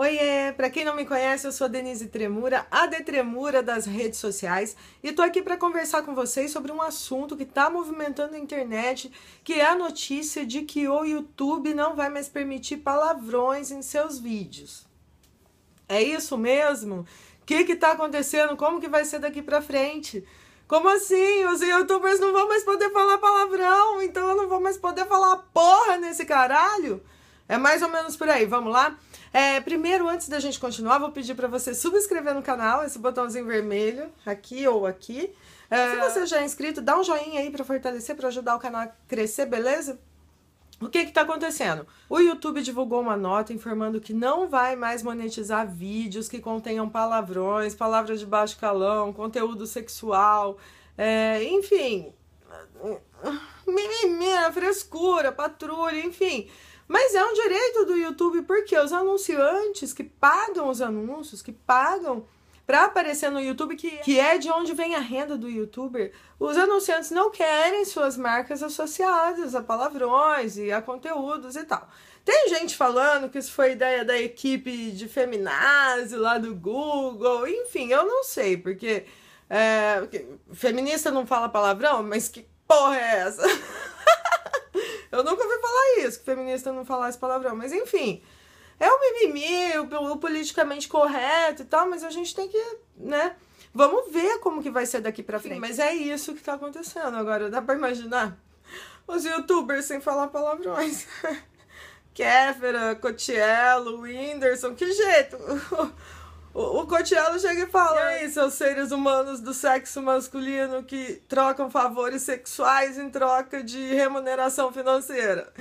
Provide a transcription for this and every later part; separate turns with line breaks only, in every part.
Oiê, para quem não me conhece, eu sou Denise Tremura, a de Tremura das redes sociais, e tô aqui para conversar com vocês sobre um assunto que tá movimentando a internet, que é a notícia de que o YouTube não vai mais permitir palavrões em seus vídeos. É isso mesmo? O que que tá acontecendo? Como que vai ser daqui para frente? Como assim? Os youtubers não vão mais poder falar palavrão, então eu não vou mais poder falar porra nesse caralho? É mais ou menos por aí, vamos lá? É, primeiro, antes da gente continuar, vou pedir para você subscrever no canal, esse botãozinho vermelho, aqui ou aqui. É, se você já é inscrito, dá um joinha aí para fortalecer, para ajudar o canal a crescer, beleza? O que está acontecendo? O YouTube divulgou uma nota informando que não vai mais monetizar vídeos que contenham palavrões, palavras de baixo calão, conteúdo sexual, é, enfim, mimimi, frescura, patrulha, enfim. Mas é um direito do YouTube porque os anunciantes que pagam os anúncios, que pagam para aparecer no YouTube, que, que é de onde vem a renda do youtuber, os anunciantes não querem suas marcas associadas a palavrões e a conteúdos e tal. Tem gente falando que isso foi ideia da equipe de feminazi lá do Google, enfim, eu não sei, porque é, feminista não fala palavrão, mas que porra é essa? Eu nunca ouvi falar isso, que feminista não falasse palavrão, mas enfim. É o mimimi, o, o politicamente correto e tal, mas a gente tem que, né? Vamos ver como que vai ser daqui pra frente. Sim, mas é isso que tá acontecendo agora. Dá pra imaginar? Os youtubers sem falar palavrões. Kéfera, Cotiello, Whindersson, que jeito! O, Cotiello chega e fala: e aí, seus seres humanos do sexo masculino que trocam favores sexuais em troca de remuneração financeira.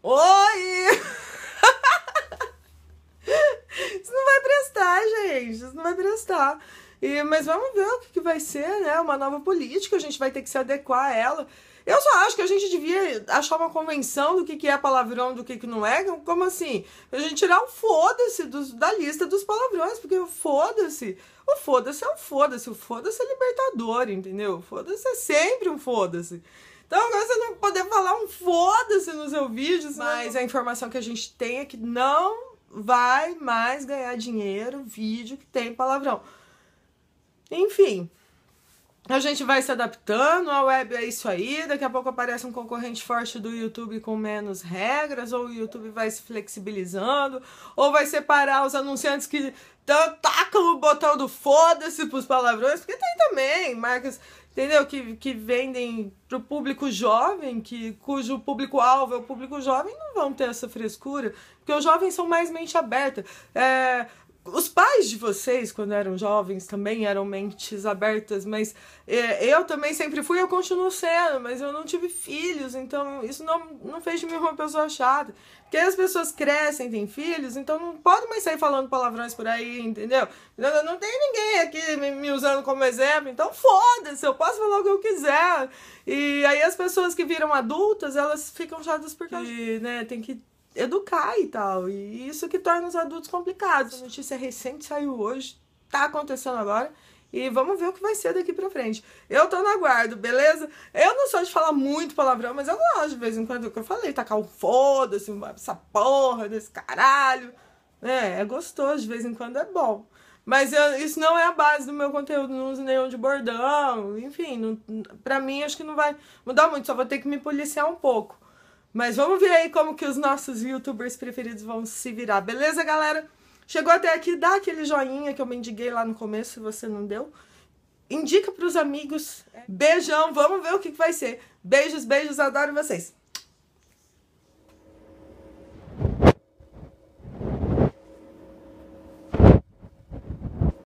Oi! Isso não vai prestar, gente. Isso não vai prestar. E, mas vamos ver o que, que vai ser, né? Uma nova política, a gente vai ter que se adequar a ela. Eu só acho que a gente devia achar uma convenção do que, que é palavrão do que, que não é. Como assim? A gente tirar o foda-se da lista dos palavrões, porque o foda-se. O foda-se é o foda-se. O foda-se é libertador, entendeu? O foda-se é sempre um foda-se. Então agora você não poder falar um foda-se no seu vídeo. Mas a informação que a gente tem é que não vai mais ganhar dinheiro vídeo que tem palavrão. Enfim. A gente vai se adaptando, a web é isso aí. Daqui a pouco aparece um concorrente forte do YouTube com menos regras, ou o YouTube vai se flexibilizando, ou vai separar os anunciantes que tacam o botão do foda-se pros palavrões, porque tem também marcas, entendeu? Que, que vendem pro público jovem, que cujo público-alvo é o público jovem, não vão ter essa frescura, porque os jovens são mais mente aberta. É os pais de vocês, quando eram jovens, também eram mentes abertas, mas é, eu também sempre fui, eu continuo sendo, mas eu não tive filhos, então isso não, não fez de mim uma pessoa chata. Porque as pessoas crescem, têm filhos, então não pode mais sair falando palavrões por aí, entendeu? Não, não tem ninguém aqui me, me usando como exemplo, então foda-se, eu posso falar o que eu quiser. E aí as pessoas que viram adultas, elas ficam chatas porque, né, tem que educar e tal. E isso que torna os adultos complicados. notícia recente saiu hoje, tá acontecendo agora. E vamos ver o que vai ser daqui pra frente. Eu tô no aguardo, beleza? Eu não sou de falar muito palavrão, mas eu gosto de vez em quando. que eu falei, tacar o foda-se, essa porra desse caralho. É, é gostoso, de vez em quando é bom. Mas eu, isso não é a base do meu conteúdo, não uso nenhum de bordão, enfim, não, pra mim acho que não vai mudar muito, só vou ter que me policiar um pouco. Mas vamos ver aí como que os nossos youtubers preferidos vão se virar, beleza, galera? Chegou até aqui, dá aquele joinha que eu mendiguei lá no começo, se você não deu. Indica pros amigos. É. Beijão, vamos ver o que, que vai ser. Beijos, beijos, adoro vocês.